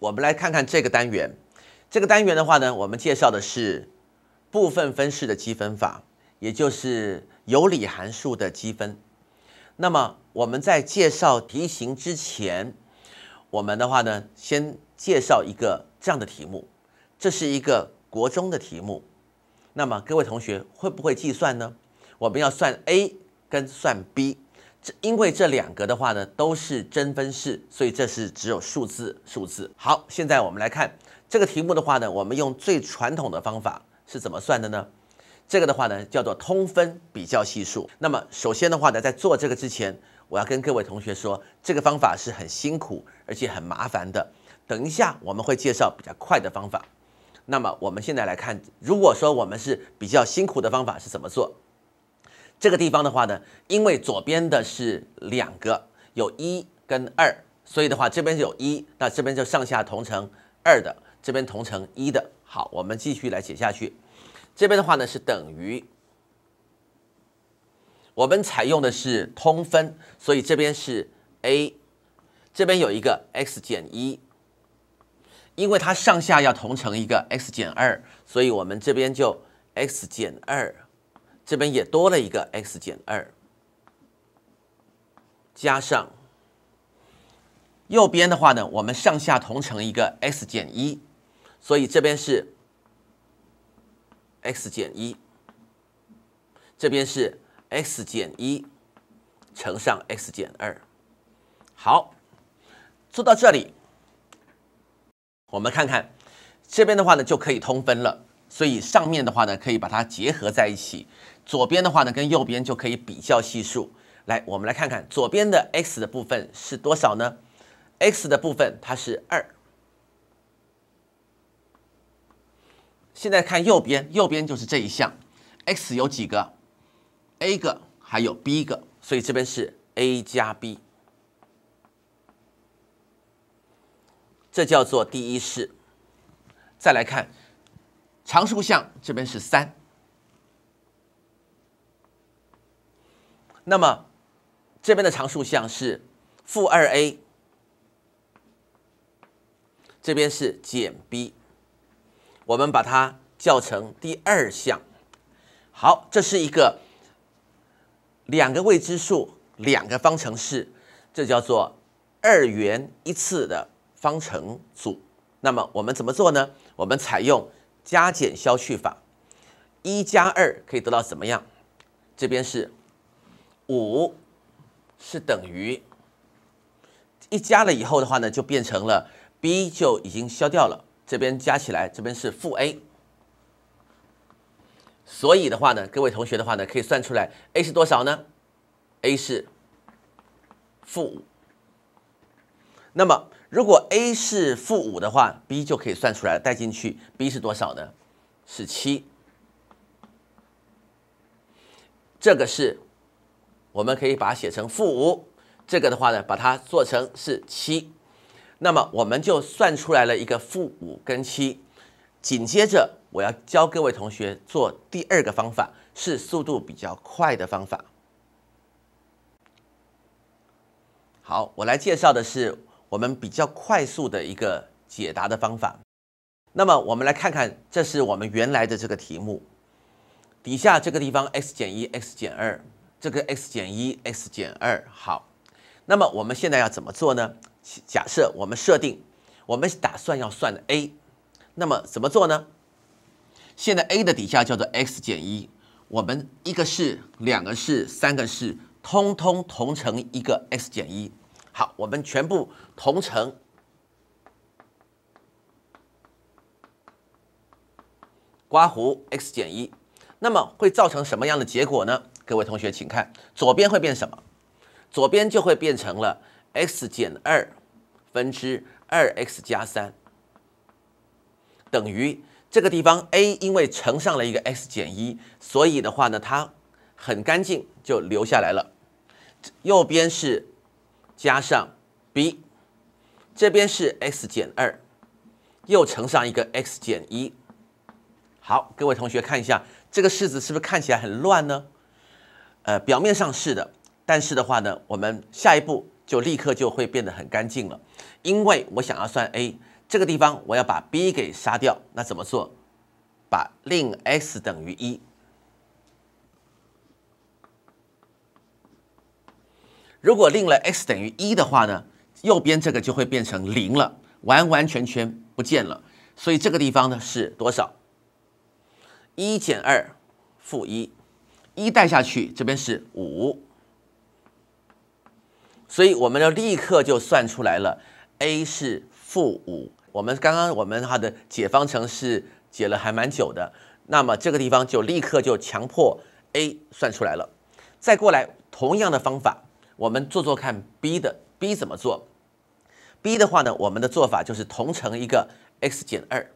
我们来看看这个单元，这个单元的话呢，我们介绍的是部分分式的积分法，也就是有理函数的积分。那么我们在介绍题型之前，我们的话呢，先介绍一个这样的题目，这是一个国中的题目。那么各位同学会不会计算呢？我们要算 a 跟算 b。这因为这两个的话呢都是真分式，所以这是只有数字数字。好，现在我们来看这个题目的话呢，我们用最传统的方法是怎么算的呢？这个的话呢叫做通分比较系数。那么首先的话呢，在做这个之前，我要跟各位同学说，这个方法是很辛苦而且很麻烦的。等一下我们会介绍比较快的方法。那么我们现在来看，如果说我们是比较辛苦的方法是怎么做？这个地方的话呢，因为左边的是两个，有一跟二，所以的话这边有一，那这边就上下同乘二的，这边同乘一的。好，我们继续来写下去。这边的话呢是等于，我们采用的是通分，所以这边是 a，这边有一个 x 减一，因为它上下要同乘一个 x 减二，所以我们这边就 x 减二。这边也多了一个 x 减二，加上右边的话呢，我们上下同乘一个 x 减一，所以这边是 x 减一，这边是 x 减一乘上 x 减二。好，做到这里，我们看看这边的话呢就可以通分了，所以上面的话呢可以把它结合在一起。左边的话呢，跟右边就可以比较系数。来，我们来看看左边的 x 的部分是多少呢？x 的部分它是二。现在看右边，右边就是这一项，x 有几个？a 个，还有 b 个，所以这边是 a 加 b。这叫做第一式。再来看常数项，这边是三。那么，这边的常数项是负二 a，这边是减 b，我们把它叫成第二项。好，这是一个两个未知数、两个方程式，这叫做二元一次的方程组。那么我们怎么做呢？我们采用加减消去法，一加二可以得到怎么样？这边是。五是等于一加了以后的话呢，就变成了 b 就已经消掉了。这边加起来，这边是负 a。所以的话呢，各位同学的话呢，可以算出来 a 是多少呢？a 是负五。那么如果 a 是负五的话，b 就可以算出来了。进去，b 是多少呢？是七。这个是。我们可以把它写成负五，这个的话呢，把它做成是七，那么我们就算出来了一个负五跟七。紧接着，我要教各位同学做第二个方法，是速度比较快的方法。好，我来介绍的是我们比较快速的一个解答的方法。那么，我们来看看，这是我们原来的这个题目，底下这个地方 x 减一，x 减二。这个 x 减一，x 减二，好，那么我们现在要怎么做呢？假设我们设定，我们打算要算的 a，那么怎么做呢？现在 a 的底下叫做 x 减一，我们一个式、两个式、三个式，通通同乘一个 x 减一，好，我们全部同乘刮胡 x 减一，那么会造成什么样的结果呢？各位同学，请看左边会变什么？左边就会变成了 x 减二分之二 x 加三等于这个地方 a 因为乘上了一个 x 减一，所以的话呢，它很干净就留下来了。右边是加上 b，这边是 x 减二又乘上一个 x 减一。好，各位同学看一下这个式子是不是看起来很乱呢？呃，表面上是的，但是的话呢，我们下一步就立刻就会变得很干净了，因为我想要算 a 这个地方，我要把 b 给杀掉，那怎么做？把令 x 等于一。如果令了 x 等于一的话呢，右边这个就会变成零了，完完全全不见了，所以这个地方呢是多少？一减二，负一。一带下去，这边是五，所以我们要立刻就算出来了，a 是负五。我们刚刚我们它的解方程是解了还蛮久的，那么这个地方就立刻就强迫 a 算出来了。再过来，同样的方法，我们做做看 b 的 b 怎么做。b 的话呢，我们的做法就是同乘一个 x 减二。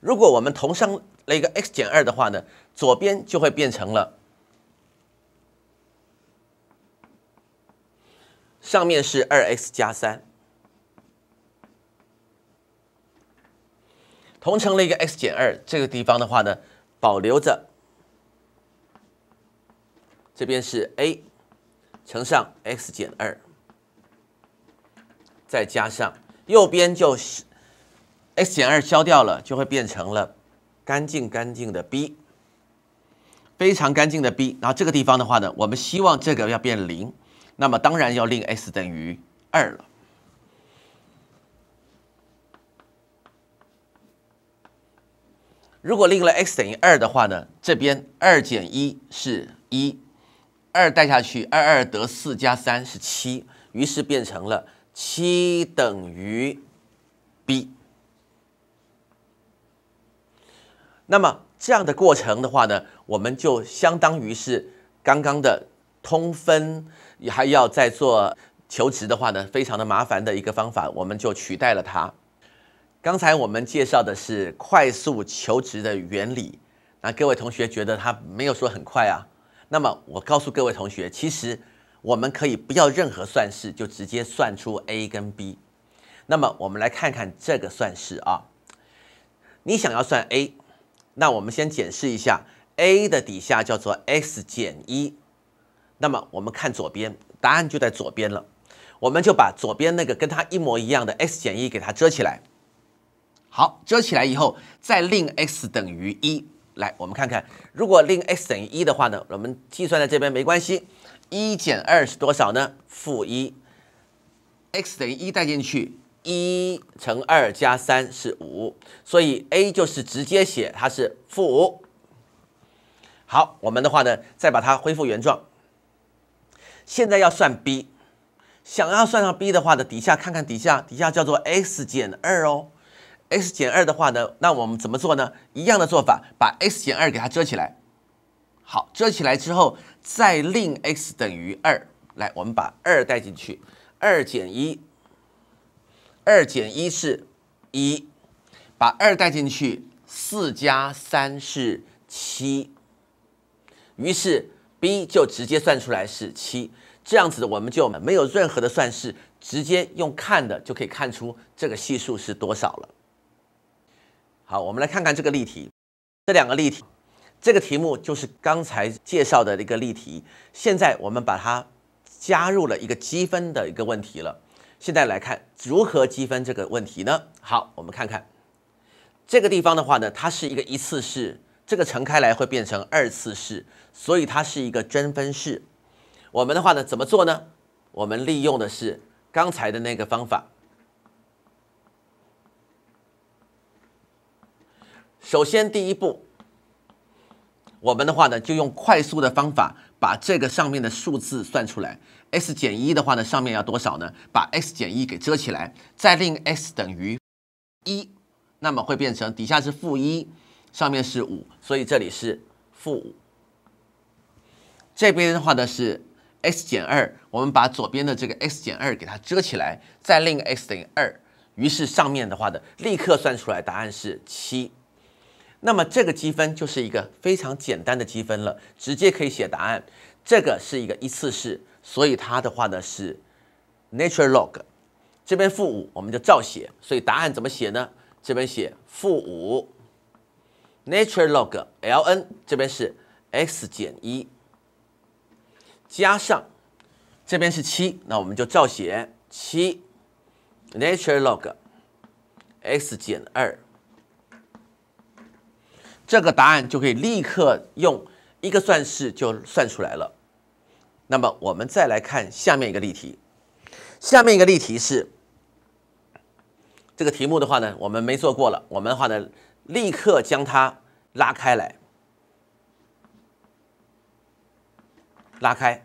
如果我们同上了一个 x 减二的话呢，左边就会变成了，上面是二 x 加三，同乘了一个 x 减二，这个地方的话呢，保留着，这边是 a 乘上 x 减二，再加上右边就是。x 减二消掉了，就会变成了干净干净的 b，非常干净的 b。然后这个地方的话呢，我们希望这个要变零，那么当然要令 x 等于二了。如果令了 x 等于二的话呢，这边二减一是一，二带下去，二二得四加三是七，于是变成了七等于 b。那么这样的过程的话呢，我们就相当于是刚刚的通分，还要再做求职的话呢，非常的麻烦的一个方法，我们就取代了它。刚才我们介绍的是快速求职的原理，那各位同学觉得他没有说很快啊？那么我告诉各位同学，其实我们可以不要任何算式，就直接算出 a 跟 b。那么我们来看看这个算式啊，你想要算 a。那我们先检视一下 a 的底下叫做 x 减一，那么我们看左边，答案就在左边了。我们就把左边那个跟它一模一样的 x 减一给它遮起来。好，遮起来以后，再令 x 等于一。来，我们看看，如果令 x 等于一的话呢，我们计算在这边没关系。一减二是多少呢？负一。x 等于一带进去。一乘二加三是五，所以 a 就是直接写它是负五。好，我们的话呢，再把它恢复原状。现在要算 b，想要算上 b 的话呢，底下看看底下，底下叫做 x 减二哦。x 减二的话呢，那我们怎么做呢？一样的做法，把 x 减二给它遮起来。好，遮起来之后，再令 x 等于二。来，我们把二带进去，二减一。二减一是一，把二带进去，四加三是七，于是 b 就直接算出来是七。这样子我们就没有任何的算式，直接用看的就可以看出这个系数是多少了。好，我们来看看这个例题，这两个例题，这个题目就是刚才介绍的一个例题，现在我们把它加入了一个积分的一个问题了。现在来看如何积分这个问题呢？好，我们看看这个地方的话呢，它是一个一次式，这个乘开来会变成二次式，所以它是一个真分式。我们的话呢，怎么做呢？我们利用的是刚才的那个方法。首先，第一步，我们的话呢，就用快速的方法。把这个上面的数字算出来 x 减一的话呢，上面要多少呢？把 x 减一给遮起来，再令 x 等于一，那么会变成底下是负一，上面是五，所以这里是负五。这边的话呢是 x 减二，我们把左边的这个 x 减二给它遮起来，再令 x 等于二，于是上面的话呢，立刻算出来答案是七。那么这个积分就是一个非常简单的积分了，直接可以写答案。这个是一个一次式，所以它的话呢是 nature log，这边负五我们就照写。所以答案怎么写呢？这边写负五 nature log l n，这边是 x 减一加上这边是七，那我们就照写七 nature log x 减二。这个答案就可以立刻用一个算式就算出来了。那么我们再来看下面一个例题，下面一个例题是这个题目的话呢，我们没做过了。我们的话呢，立刻将它拉开来，拉开，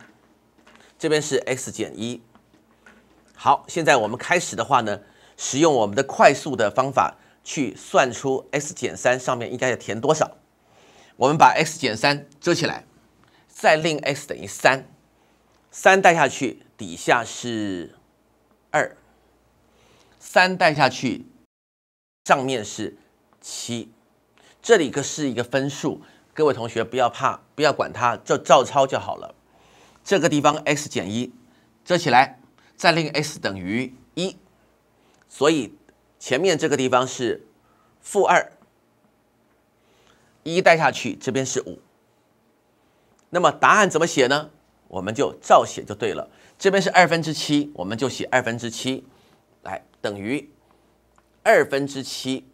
这边是 x 减一。好，现在我们开始的话呢，使用我们的快速的方法。去算出 x 减三上面应该要填多少？我们把 x 减三遮起来，再令 x 等于三，三代下去，底下是二。三代下去，上面是七。这里个是一个分数，各位同学不要怕，不要管它，就照抄就好了。这个地方 x 减一遮起来，再令 x 等于一，所以。前面这个地方是负二，一带下去，这边是五。那么答案怎么写呢？我们就照写就对了。这边是二分之七，我们就写二分之七，来等于二分之七，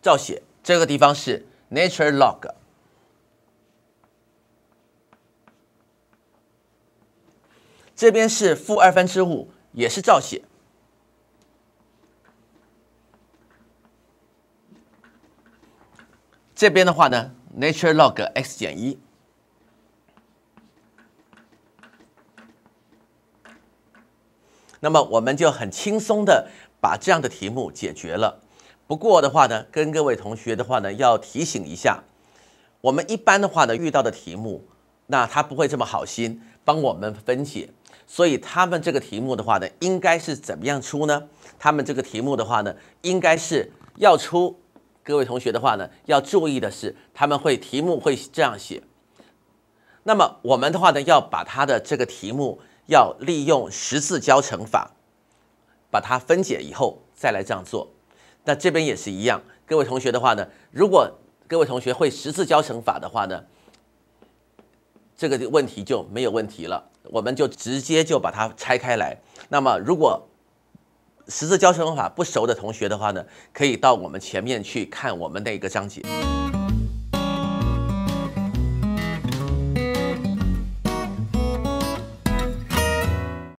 照写。这个地方是 n a t u r e l log，这边是负二分之五，也是照写。这边的话呢 n a t u r e log x 减一，那么我们就很轻松的把这样的题目解决了。不过的话呢，跟各位同学的话呢，要提醒一下，我们一般的话呢遇到的题目，那他不会这么好心帮我们分解，所以他们这个题目的话呢，应该是怎么样出呢？他们这个题目的话呢，应该是要出。各位同学的话呢，要注意的是，他们会题目会这样写。那么我们的话呢，要把他的这个题目要利用十字交乘法，把它分解以后再来这样做。那这边也是一样，各位同学的话呢，如果各位同学会十字交乘法的话呢，这个问题就没有问题了，我们就直接就把它拆开来。那么如果十字交叉方法不熟的同学的话呢，可以到我们前面去看我们那个章节。